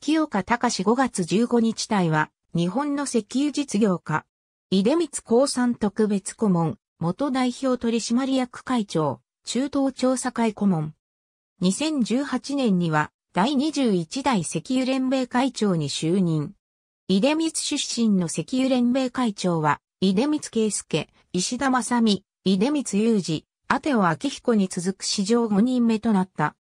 月岡隆5月15日体は、日本の石油実業家、井出光興産特別顧問、元代表取締役会長、中東調査会顧問。2018年には、第21代石油連盟会長に就任。井出光出身の石油連盟会長は、井出光圭介、石田正美、井出光雄二、アテオ明彦に続く史上5人目となった。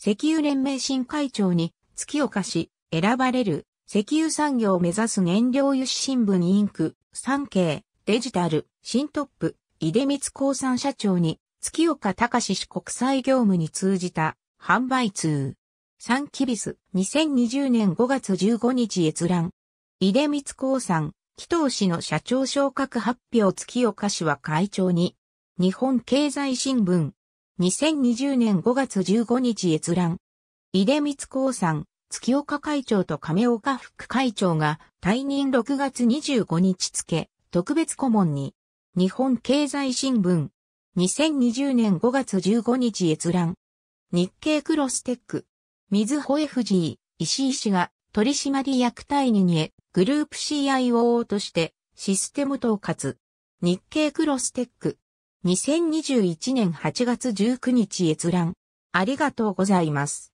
石油連盟新会長に月を課し、選ばれる、石油産業を目指す燃料油脂新聞インク、産経、デジタル、新トップ、井出光興産社長に、月岡隆氏国際業務に通じた、販売通。サンキビス、2020年5月15日閲覧。井出光興産、紀藤氏の社長昇格発表月岡氏は会長に。日本経済新聞。2020年5月15日閲覧。井出光興産、月岡会長と亀岡副会長が退任6月25日付、特別顧問に、日本経済新聞、2020年5月15日閲覧、日経クロステック、水穂 FG、石井氏が取締役退任へ、グループ CIO としてシステム統括、日経クロステック、2021年8月19日閲覧、ありがとうございます。